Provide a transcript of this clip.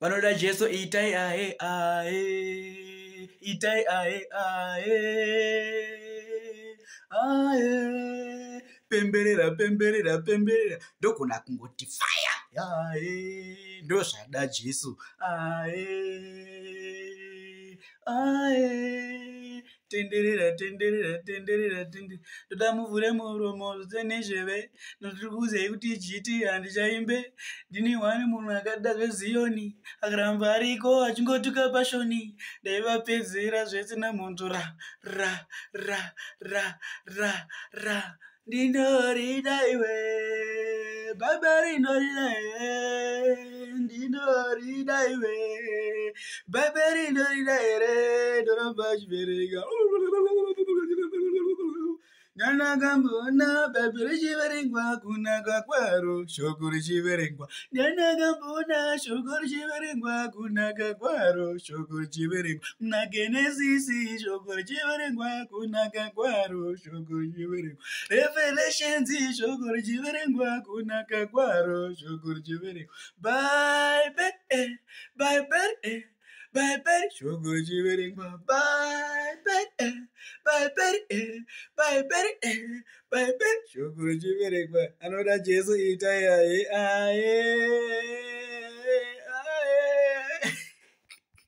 vanoda jesu itai ae ae itai ae ae ae pemberera pemberera pemberera ndogona kungoti faya ae ndozvada jesu ae ae tenderera tenderera tenderera tenderera ndoda muvhure muromo zvose nezveve ndotirikuuzai kuti jiti handichaimbe ndine hwani munhu akada zveziyoni akaramba ariko achingotuka pashoni ndaivapedzera zvesina mhondo ra ra ra ra ra ra ndinorida iwe baba rinorida ndinorida iwe baba rinorida here vachivereka ndandakambona bhaibheri richiverengwa kunaka kwaro shoko richiverengwa ndandakambona shoko richiverengwa kunaka kwaro shoko richiverengwa nagenesisi shoko richiverengwa kunaka kwaro shoko richiverengwa revelations shoko richiverengwa kunaka kwaro shoko richiverengwa bhaibheri bhaibheri bhaibheri shoko chiverengwa bhaibheri bhaibheri bhaibheri bhaibheri shoko chiverengwa anoda jesu itai aye aye